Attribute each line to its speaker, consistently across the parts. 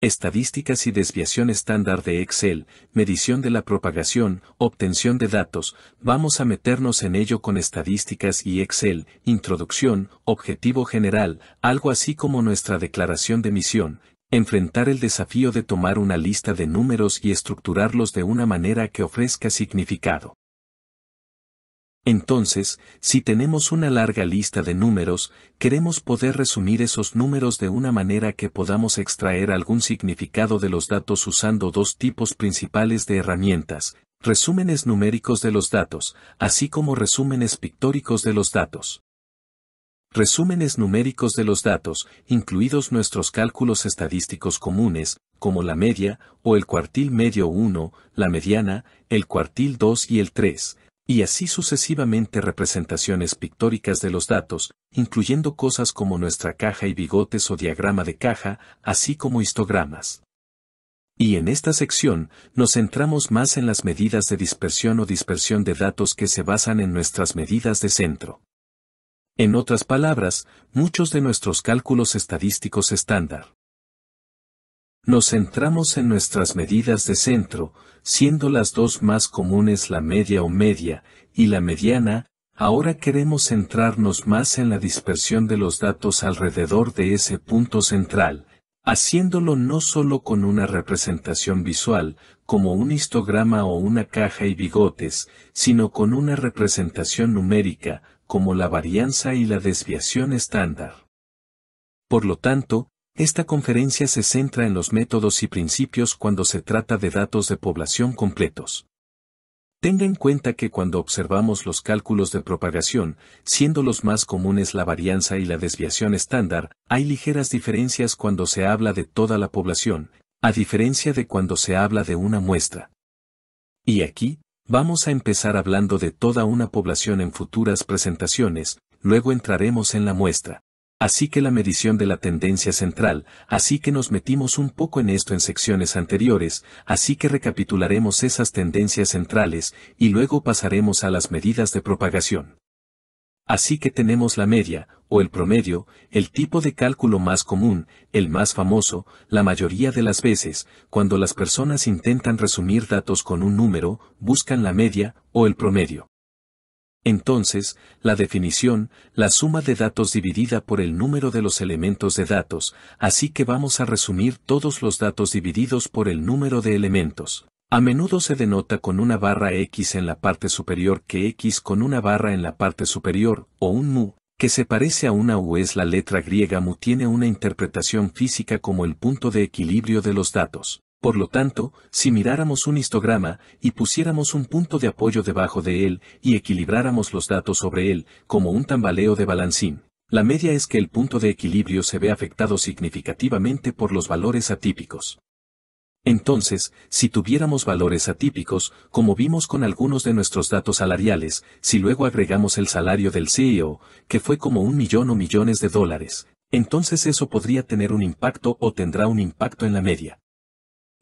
Speaker 1: Estadísticas y desviación estándar de Excel, medición de la propagación, obtención de datos, vamos a meternos en ello con estadísticas y Excel, introducción, objetivo general, algo así como nuestra declaración de misión, enfrentar el desafío de tomar una lista de números y estructurarlos de una manera que ofrezca significado. Entonces, si tenemos una larga lista de números, queremos poder resumir esos números de una manera que podamos extraer algún significado de los datos usando dos tipos principales de herramientas, resúmenes numéricos de los datos, así como resúmenes pictóricos de los datos. Resúmenes numéricos de los datos, incluidos nuestros cálculos estadísticos comunes, como la media, o el cuartil medio 1, la mediana, el cuartil 2 y el 3, y así sucesivamente representaciones pictóricas de los datos, incluyendo cosas como nuestra caja y bigotes o diagrama de caja, así como histogramas. Y en esta sección, nos centramos más en las medidas de dispersión o dispersión de datos que se basan en nuestras medidas de centro. En otras palabras, muchos de nuestros cálculos estadísticos estándar. Nos centramos en nuestras medidas de centro, siendo las dos más comunes la media o media, y la mediana, ahora queremos centrarnos más en la dispersión de los datos alrededor de ese punto central, haciéndolo no solo con una representación visual, como un histograma o una caja y bigotes, sino con una representación numérica, como la varianza y la desviación estándar. Por lo tanto, esta conferencia se centra en los métodos y principios cuando se trata de datos de población completos. Tenga en cuenta que cuando observamos los cálculos de propagación, siendo los más comunes la varianza y la desviación estándar, hay ligeras diferencias cuando se habla de toda la población, a diferencia de cuando se habla de una muestra. Y aquí, vamos a empezar hablando de toda una población en futuras presentaciones, luego entraremos en la muestra. Así que la medición de la tendencia central, así que nos metimos un poco en esto en secciones anteriores, así que recapitularemos esas tendencias centrales y luego pasaremos a las medidas de propagación. Así que tenemos la media, o el promedio, el tipo de cálculo más común, el más famoso, la mayoría de las veces, cuando las personas intentan resumir datos con un número, buscan la media, o el promedio. Entonces, la definición, la suma de datos dividida por el número de los elementos de datos, así que vamos a resumir todos los datos divididos por el número de elementos. A menudo se denota con una barra X en la parte superior que X con una barra en la parte superior, o un mu, que se parece a una U es la letra griega mu tiene una interpretación física como el punto de equilibrio de los datos. Por lo tanto, si miráramos un histograma y pusiéramos un punto de apoyo debajo de él y equilibráramos los datos sobre él, como un tambaleo de balancín, la media es que el punto de equilibrio se ve afectado significativamente por los valores atípicos. Entonces, si tuviéramos valores atípicos, como vimos con algunos de nuestros datos salariales, si luego agregamos el salario del CEO, que fue como un millón o millones de dólares, entonces eso podría tener un impacto o tendrá un impacto en la media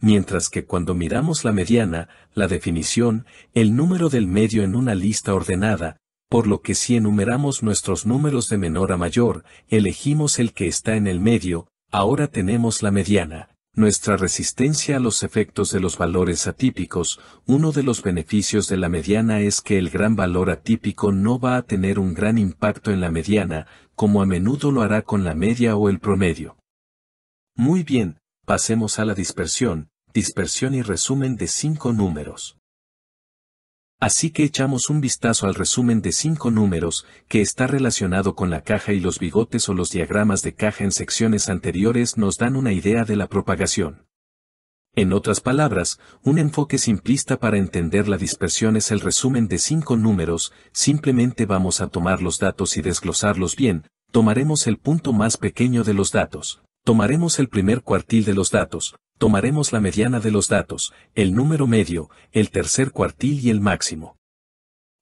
Speaker 1: mientras que cuando miramos la mediana, la definición, el número del medio en una lista ordenada, por lo que si enumeramos nuestros números de menor a mayor, elegimos el que está en el medio, ahora tenemos la mediana, nuestra resistencia a los efectos de los valores atípicos, uno de los beneficios de la mediana es que el gran valor atípico no va a tener un gran impacto en la mediana, como a menudo lo hará con la media o el promedio. Muy bien, Pasemos a la dispersión, dispersión y resumen de cinco números. Así que echamos un vistazo al resumen de cinco números, que está relacionado con la caja y los bigotes o los diagramas de caja en secciones anteriores nos dan una idea de la propagación. En otras palabras, un enfoque simplista para entender la dispersión es el resumen de cinco números, simplemente vamos a tomar los datos y desglosarlos bien, tomaremos el punto más pequeño de los datos, Tomaremos el primer cuartil de los datos, tomaremos la mediana de los datos, el número medio, el tercer cuartil y el máximo.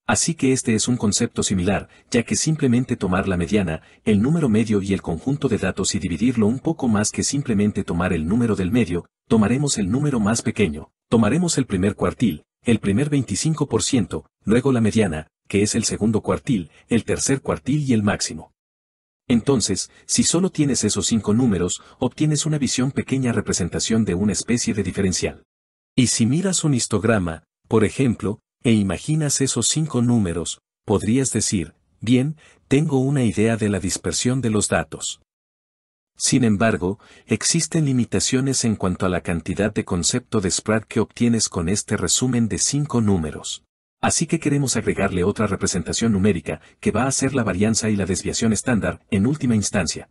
Speaker 1: Así que este es un concepto similar, ya que simplemente tomar la mediana, el número medio y el conjunto de datos y dividirlo un poco más que simplemente tomar el número del medio, tomaremos el número más pequeño, tomaremos el primer cuartil, el primer 25%, luego la mediana, que es el segundo cuartil, el tercer cuartil y el máximo. Entonces, si solo tienes esos cinco números, obtienes una visión pequeña representación de una especie de diferencial. Y si miras un histograma, por ejemplo, e imaginas esos cinco números, podrías decir, bien, tengo una idea de la dispersión de los datos. Sin embargo, existen limitaciones en cuanto a la cantidad de concepto de spread que obtienes con este resumen de cinco números. Así que queremos agregarle otra representación numérica, que va a ser la varianza y la desviación estándar, en última instancia.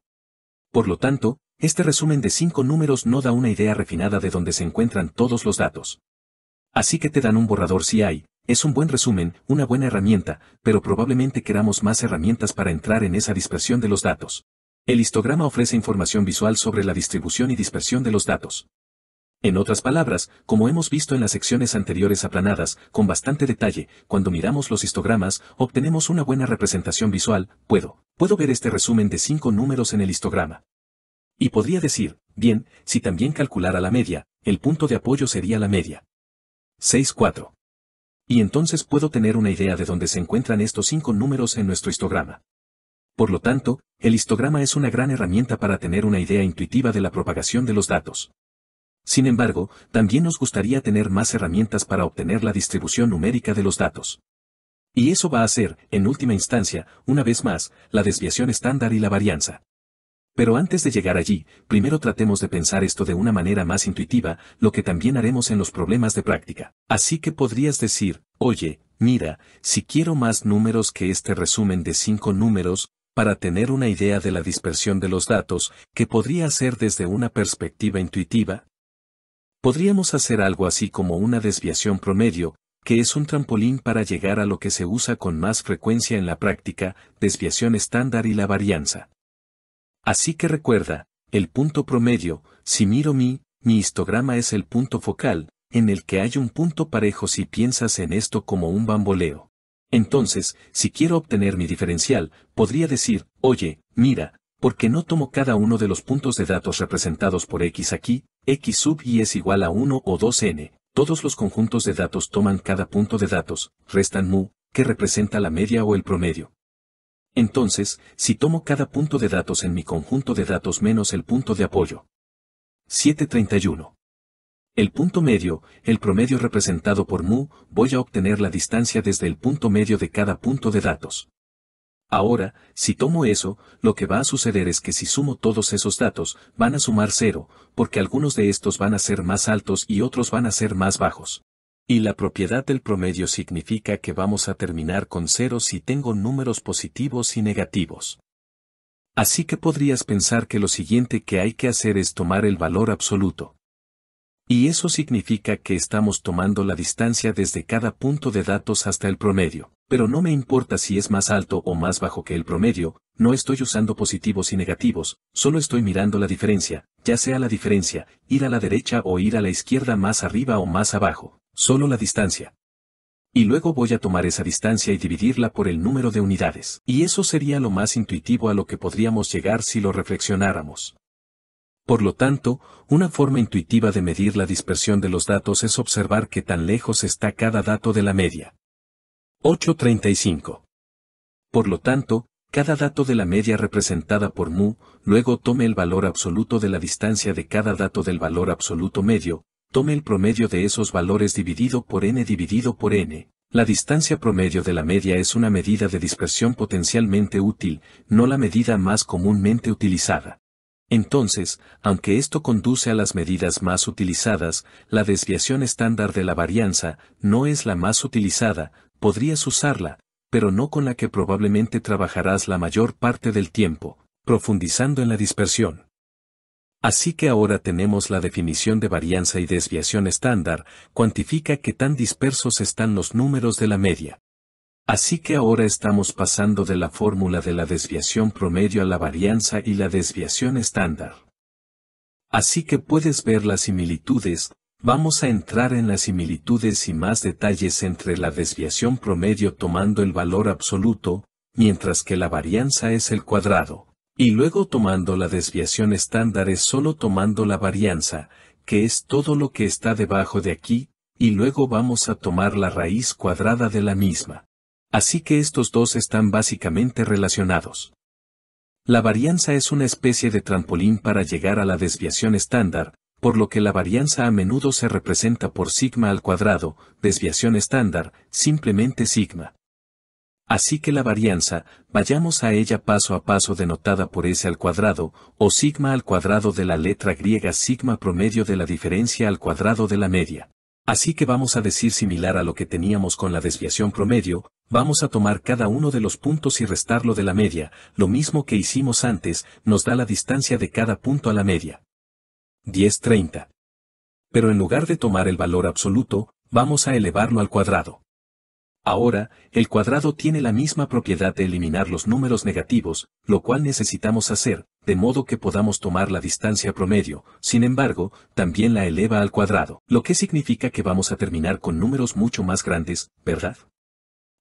Speaker 1: Por lo tanto, este resumen de cinco números no da una idea refinada de dónde se encuentran todos los datos. Así que te dan un borrador si hay, es un buen resumen, una buena herramienta, pero probablemente queramos más herramientas para entrar en esa dispersión de los datos. El histograma ofrece información visual sobre la distribución y dispersión de los datos. En otras palabras, como hemos visto en las secciones anteriores aplanadas, con bastante detalle, cuando miramos los histogramas, obtenemos una buena representación visual, puedo, puedo ver este resumen de cinco números en el histograma. Y podría decir, bien, si también calculara la media, el punto de apoyo sería la media. 6.4. Y entonces puedo tener una idea de dónde se encuentran estos cinco números en nuestro histograma. Por lo tanto, el histograma es una gran herramienta para tener una idea intuitiva de la propagación de los datos. Sin embargo, también nos gustaría tener más herramientas para obtener la distribución numérica de los datos. Y eso va a ser, en última instancia, una vez más, la desviación estándar y la varianza. Pero antes de llegar allí, primero tratemos de pensar esto de una manera más intuitiva, lo que también haremos en los problemas de práctica. Así que podrías decir, oye, mira, si quiero más números que este resumen de cinco números, para tener una idea de la dispersión de los datos, que podría ser desde una perspectiva intuitiva, Podríamos hacer algo así como una desviación promedio, que es un trampolín para llegar a lo que se usa con más frecuencia en la práctica, desviación estándar y la varianza. Así que recuerda, el punto promedio, si miro mi, mi histograma es el punto focal, en el que hay un punto parejo si piensas en esto como un bamboleo. Entonces, si quiero obtener mi diferencial, podría decir, oye, mira, porque no tomo cada uno de los puntos de datos representados por x aquí, x sub y es igual a 1 o 2n, todos los conjuntos de datos toman cada punto de datos, restan mu, que representa la media o el promedio. Entonces, si tomo cada punto de datos en mi conjunto de datos menos el punto de apoyo. 731. El punto medio, el promedio representado por mu, voy a obtener la distancia desde el punto medio de cada punto de datos. Ahora, si tomo eso, lo que va a suceder es que si sumo todos esos datos, van a sumar cero, porque algunos de estos van a ser más altos y otros van a ser más bajos. Y la propiedad del promedio significa que vamos a terminar con cero si tengo números positivos y negativos. Así que podrías pensar que lo siguiente que hay que hacer es tomar el valor absoluto. Y eso significa que estamos tomando la distancia desde cada punto de datos hasta el promedio. Pero no me importa si es más alto o más bajo que el promedio, no estoy usando positivos y negativos, solo estoy mirando la diferencia, ya sea la diferencia, ir a la derecha o ir a la izquierda más arriba o más abajo, solo la distancia. Y luego voy a tomar esa distancia y dividirla por el número de unidades. Y eso sería lo más intuitivo a lo que podríamos llegar si lo reflexionáramos. Por lo tanto, una forma intuitiva de medir la dispersión de los datos es observar qué tan lejos está cada dato de la media. 835. Por lo tanto, cada dato de la media representada por mu, luego tome el valor absoluto de la distancia de cada dato del valor absoluto medio, tome el promedio de esos valores dividido por n dividido por n. La distancia promedio de la media es una medida de dispersión potencialmente útil, no la medida más comúnmente utilizada. Entonces, aunque esto conduce a las medidas más utilizadas, la desviación estándar de la varianza no es la más utilizada, podrías usarla, pero no con la que probablemente trabajarás la mayor parte del tiempo, profundizando en la dispersión. Así que ahora tenemos la definición de varianza y desviación estándar, cuantifica qué tan dispersos están los números de la media. Así que ahora estamos pasando de la fórmula de la desviación promedio a la varianza y la desviación estándar. Así que puedes ver las similitudes, vamos a entrar en las similitudes y más detalles entre la desviación promedio tomando el valor absoluto, mientras que la varianza es el cuadrado, y luego tomando la desviación estándar es solo tomando la varianza, que es todo lo que está debajo de aquí, y luego vamos a tomar la raíz cuadrada de la misma. Así que estos dos están básicamente relacionados. La varianza es una especie de trampolín para llegar a la desviación estándar, por lo que la varianza a menudo se representa por sigma al cuadrado, desviación estándar, simplemente sigma. Así que la varianza, vayamos a ella paso a paso denotada por S al cuadrado, o sigma al cuadrado de la letra griega sigma promedio de la diferencia al cuadrado de la media. Así que vamos a decir similar a lo que teníamos con la desviación promedio, vamos a tomar cada uno de los puntos y restarlo de la media, lo mismo que hicimos antes, nos da la distancia de cada punto a la media. 1030. Pero en lugar de tomar el valor absoluto, vamos a elevarlo al cuadrado. Ahora, el cuadrado tiene la misma propiedad de eliminar los números negativos, lo cual necesitamos hacer, de modo que podamos tomar la distancia promedio, sin embargo, también la eleva al cuadrado, lo que significa que vamos a terminar con números mucho más grandes, ¿verdad?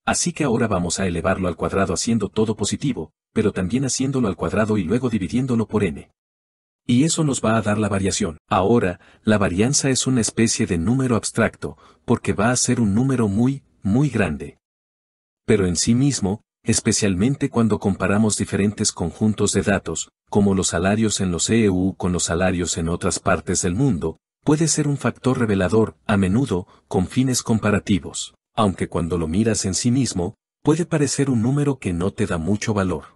Speaker 1: Así que ahora vamos a elevarlo al cuadrado haciendo todo positivo, pero también haciéndolo al cuadrado y luego dividiéndolo por n. Y eso nos va a dar la variación. Ahora, la varianza es una especie de número abstracto, porque va a ser un número muy muy grande. Pero en sí mismo, especialmente cuando comparamos diferentes conjuntos de datos, como los salarios en los EU con los salarios en otras partes del mundo, puede ser un factor revelador, a menudo, con fines comparativos, aunque cuando lo miras en sí mismo, puede parecer un número que no te da mucho valor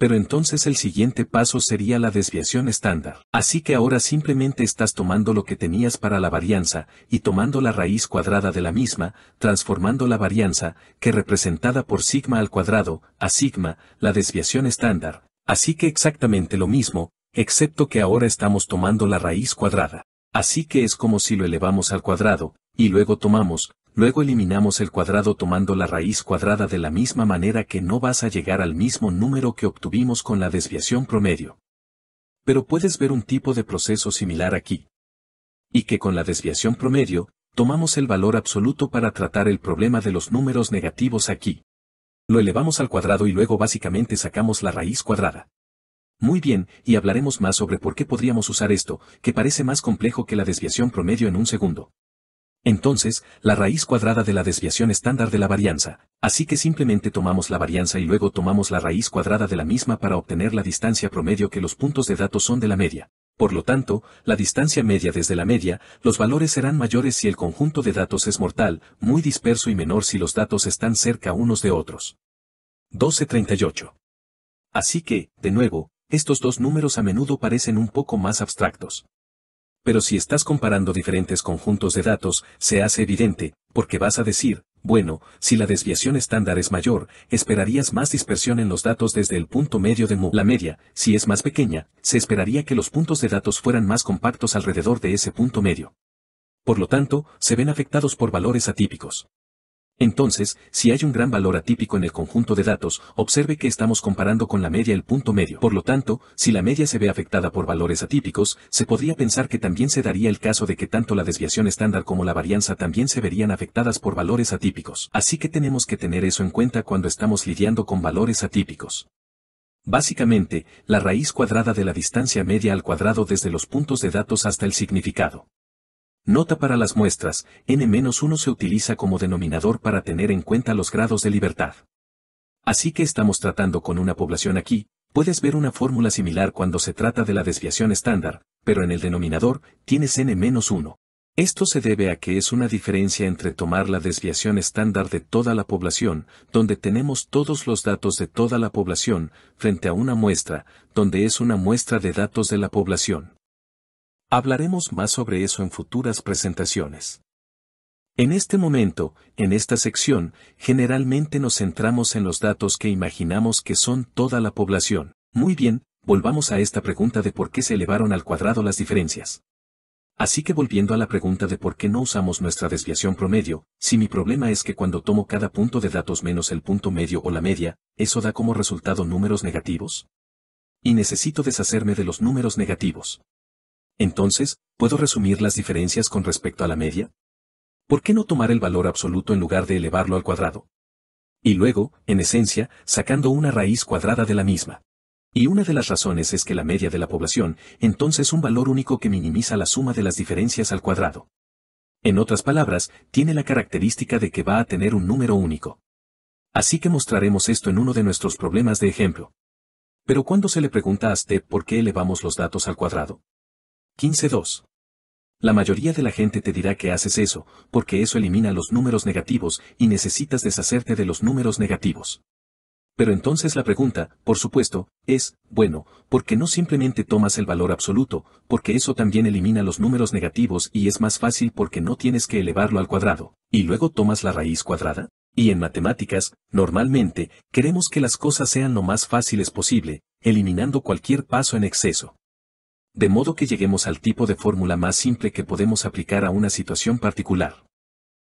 Speaker 1: pero entonces el siguiente paso sería la desviación estándar. Así que ahora simplemente estás tomando lo que tenías para la varianza, y tomando la raíz cuadrada de la misma, transformando la varianza, que representada por sigma al cuadrado, a sigma, la desviación estándar. Así que exactamente lo mismo, excepto que ahora estamos tomando la raíz cuadrada. Así que es como si lo elevamos al cuadrado, y luego tomamos, Luego eliminamos el cuadrado tomando la raíz cuadrada de la misma manera que no vas a llegar al mismo número que obtuvimos con la desviación promedio. Pero puedes ver un tipo de proceso similar aquí. Y que con la desviación promedio, tomamos el valor absoluto para tratar el problema de los números negativos aquí. Lo elevamos al cuadrado y luego básicamente sacamos la raíz cuadrada. Muy bien, y hablaremos más sobre por qué podríamos usar esto, que parece más complejo que la desviación promedio en un segundo. Entonces, la raíz cuadrada de la desviación estándar de la varianza, así que simplemente tomamos la varianza y luego tomamos la raíz cuadrada de la misma para obtener la distancia promedio que los puntos de datos son de la media. Por lo tanto, la distancia media desde la media, los valores serán mayores si el conjunto de datos es mortal, muy disperso y menor si los datos están cerca unos de otros. 1238. Así que, de nuevo, estos dos números a menudo parecen un poco más abstractos pero si estás comparando diferentes conjuntos de datos, se hace evidente, porque vas a decir, bueno, si la desviación estándar es mayor, esperarías más dispersión en los datos desde el punto medio de mu. La media, si es más pequeña, se esperaría que los puntos de datos fueran más compactos alrededor de ese punto medio. Por lo tanto, se ven afectados por valores atípicos. Entonces, si hay un gran valor atípico en el conjunto de datos, observe que estamos comparando con la media el punto medio. Por lo tanto, si la media se ve afectada por valores atípicos, se podría pensar que también se daría el caso de que tanto la desviación estándar como la varianza también se verían afectadas por valores atípicos. Así que tenemos que tener eso en cuenta cuando estamos lidiando con valores atípicos. Básicamente, la raíz cuadrada de la distancia media al cuadrado desde los puntos de datos hasta el significado. Nota para las muestras, n-1 se utiliza como denominador para tener en cuenta los grados de libertad. Así que estamos tratando con una población aquí, puedes ver una fórmula similar cuando se trata de la desviación estándar, pero en el denominador tienes n-1. Esto se debe a que es una diferencia entre tomar la desviación estándar de toda la población, donde tenemos todos los datos de toda la población, frente a una muestra, donde es una muestra de datos de la población. Hablaremos más sobre eso en futuras presentaciones. En este momento, en esta sección, generalmente nos centramos en los datos que imaginamos que son toda la población. Muy bien, volvamos a esta pregunta de por qué se elevaron al cuadrado las diferencias. Así que volviendo a la pregunta de por qué no usamos nuestra desviación promedio, si mi problema es que cuando tomo cada punto de datos menos el punto medio o la media, ¿eso da como resultado números negativos? Y necesito deshacerme de los números negativos. Entonces, ¿puedo resumir las diferencias con respecto a la media? ¿Por qué no tomar el valor absoluto en lugar de elevarlo al cuadrado? Y luego, en esencia, sacando una raíz cuadrada de la misma. Y una de las razones es que la media de la población, entonces un valor único que minimiza la suma de las diferencias al cuadrado. En otras palabras, tiene la característica de que va a tener un número único. Así que mostraremos esto en uno de nuestros problemas de ejemplo. Pero cuando se le pregunta a Step por qué elevamos los datos al cuadrado, 15.2. La mayoría de la gente te dirá que haces eso, porque eso elimina los números negativos y necesitas deshacerte de los números negativos. Pero entonces la pregunta, por supuesto, es, bueno, ¿por qué no simplemente tomas el valor absoluto, porque eso también elimina los números negativos y es más fácil porque no tienes que elevarlo al cuadrado, y luego tomas la raíz cuadrada? Y en matemáticas, normalmente, queremos que las cosas sean lo más fáciles posible, eliminando cualquier paso en exceso de modo que lleguemos al tipo de fórmula más simple que podemos aplicar a una situación particular.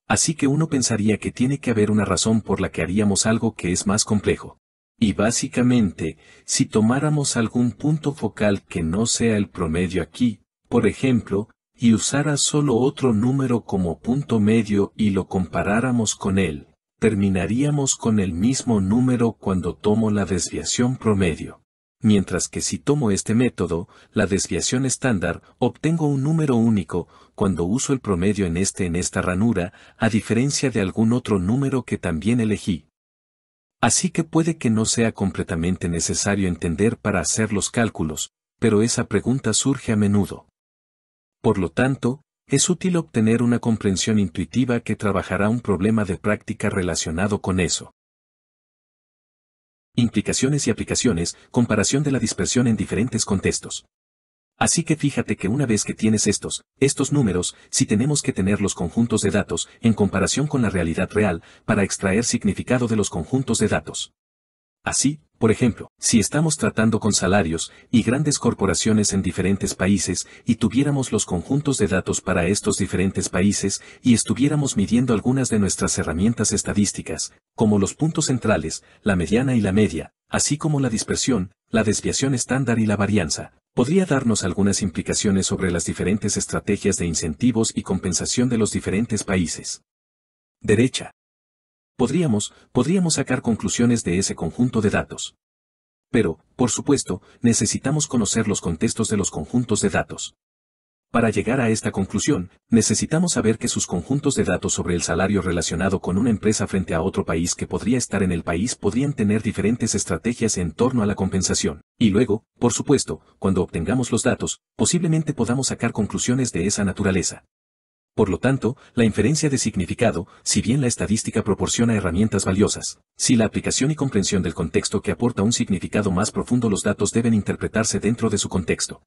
Speaker 1: Así que uno pensaría que tiene que haber una razón por la que haríamos algo que es más complejo. Y básicamente, si tomáramos algún punto focal que no sea el promedio aquí, por ejemplo, y usara solo otro número como punto medio y lo comparáramos con él, terminaríamos con el mismo número cuando tomo la desviación promedio mientras que si tomo este método, la desviación estándar, obtengo un número único, cuando uso el promedio en este en esta ranura, a diferencia de algún otro número que también elegí. Así que puede que no sea completamente necesario entender para hacer los cálculos, pero esa pregunta surge a menudo. Por lo tanto, es útil obtener una comprensión intuitiva que trabajará un problema de práctica relacionado con eso. Implicaciones y aplicaciones, comparación de la dispersión en diferentes contextos. Así que fíjate que una vez que tienes estos, estos números, si tenemos que tener los conjuntos de datos en comparación con la realidad real para extraer significado de los conjuntos de datos. Así, por ejemplo, si estamos tratando con salarios y grandes corporaciones en diferentes países y tuviéramos los conjuntos de datos para estos diferentes países y estuviéramos midiendo algunas de nuestras herramientas estadísticas, como los puntos centrales, la mediana y la media, así como la dispersión, la desviación estándar y la varianza, podría darnos algunas implicaciones sobre las diferentes estrategias de incentivos y compensación de los diferentes países. Derecha podríamos, podríamos sacar conclusiones de ese conjunto de datos. Pero, por supuesto, necesitamos conocer los contextos de los conjuntos de datos. Para llegar a esta conclusión, necesitamos saber que sus conjuntos de datos sobre el salario relacionado con una empresa frente a otro país que podría estar en el país podrían tener diferentes estrategias en torno a la compensación. Y luego, por supuesto, cuando obtengamos los datos, posiblemente podamos sacar conclusiones de esa naturaleza. Por lo tanto, la inferencia de significado, si bien la estadística proporciona herramientas valiosas, si la aplicación y comprensión del contexto que aporta un significado más profundo los datos deben interpretarse dentro de su contexto.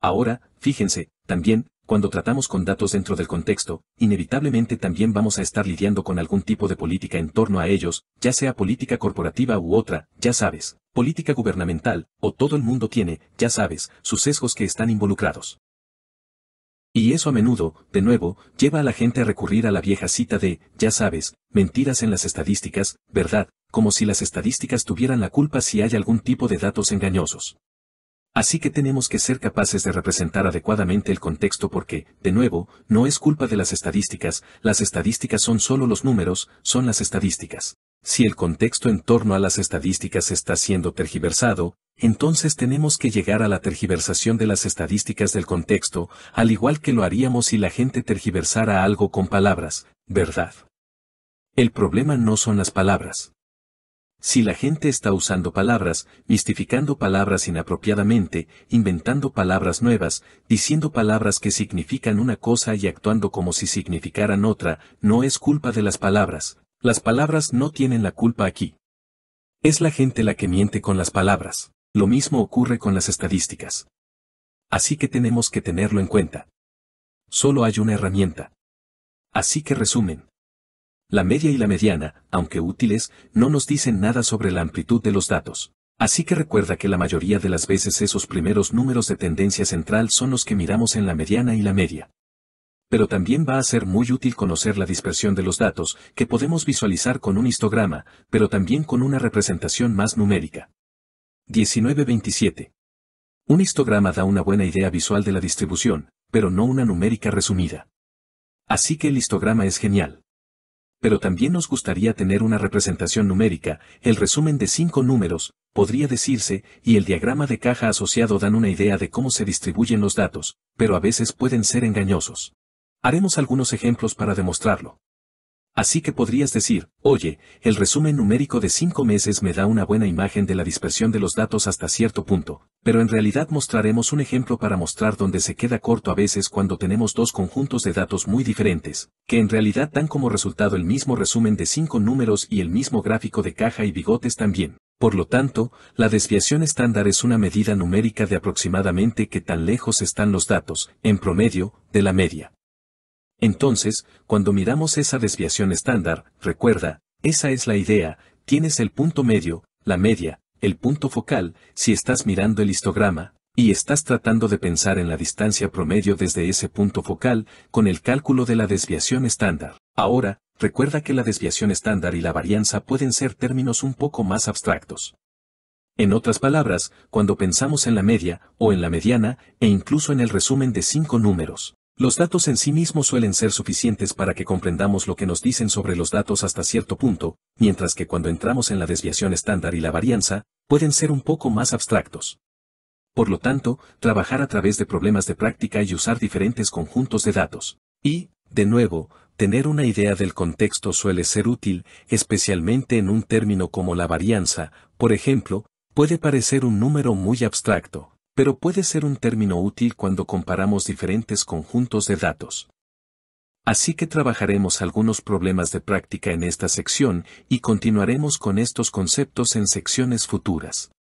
Speaker 1: Ahora, fíjense, también, cuando tratamos con datos dentro del contexto, inevitablemente también vamos a estar lidiando con algún tipo de política en torno a ellos, ya sea política corporativa u otra, ya sabes, política gubernamental, o todo el mundo tiene, ya sabes, sus sesgos que están involucrados. Y eso a menudo, de nuevo, lleva a la gente a recurrir a la vieja cita de, ya sabes, mentiras en las estadísticas, ¿verdad? Como si las estadísticas tuvieran la culpa si hay algún tipo de datos engañosos. Así que tenemos que ser capaces de representar adecuadamente el contexto porque, de nuevo, no es culpa de las estadísticas, las estadísticas son solo los números, son las estadísticas. Si el contexto en torno a las estadísticas está siendo tergiversado, entonces tenemos que llegar a la tergiversación de las estadísticas del contexto, al igual que lo haríamos si la gente tergiversara algo con palabras, ¿verdad? El problema no son las palabras. Si la gente está usando palabras, mistificando palabras inapropiadamente, inventando palabras nuevas, diciendo palabras que significan una cosa y actuando como si significaran otra, no es culpa de las palabras. Las palabras no tienen la culpa aquí. Es la gente la que miente con las palabras. Lo mismo ocurre con las estadísticas. Así que tenemos que tenerlo en cuenta. Solo hay una herramienta. Así que resumen. La media y la mediana, aunque útiles, no nos dicen nada sobre la amplitud de los datos. Así que recuerda que la mayoría de las veces esos primeros números de tendencia central son los que miramos en la mediana y la media. Pero también va a ser muy útil conocer la dispersión de los datos, que podemos visualizar con un histograma, pero también con una representación más numérica. 1927. Un histograma da una buena idea visual de la distribución, pero no una numérica resumida. Así que el histograma es genial. Pero también nos gustaría tener una representación numérica, el resumen de cinco números, podría decirse, y el diagrama de caja asociado dan una idea de cómo se distribuyen los datos, pero a veces pueden ser engañosos. Haremos algunos ejemplos para demostrarlo. Así que podrías decir, oye, el resumen numérico de cinco meses me da una buena imagen de la dispersión de los datos hasta cierto punto, pero en realidad mostraremos un ejemplo para mostrar dónde se queda corto a veces cuando tenemos dos conjuntos de datos muy diferentes, que en realidad dan como resultado el mismo resumen de cinco números y el mismo gráfico de caja y bigotes también. Por lo tanto, la desviación estándar es una medida numérica de aproximadamente qué tan lejos están los datos, en promedio, de la media. Entonces, cuando miramos esa desviación estándar, recuerda, esa es la idea, tienes el punto medio, la media, el punto focal, si estás mirando el histograma, y estás tratando de pensar en la distancia promedio desde ese punto focal con el cálculo de la desviación estándar. Ahora, recuerda que la desviación estándar y la varianza pueden ser términos un poco más abstractos. En otras palabras, cuando pensamos en la media o en la mediana e incluso en el resumen de cinco números, los datos en sí mismos suelen ser suficientes para que comprendamos lo que nos dicen sobre los datos hasta cierto punto, mientras que cuando entramos en la desviación estándar y la varianza, pueden ser un poco más abstractos. Por lo tanto, trabajar a través de problemas de práctica y usar diferentes conjuntos de datos. Y, de nuevo, tener una idea del contexto suele ser útil, especialmente en un término como la varianza, por ejemplo, puede parecer un número muy abstracto pero puede ser un término útil cuando comparamos diferentes conjuntos de datos. Así que trabajaremos algunos problemas de práctica en esta sección y continuaremos con estos conceptos en secciones futuras.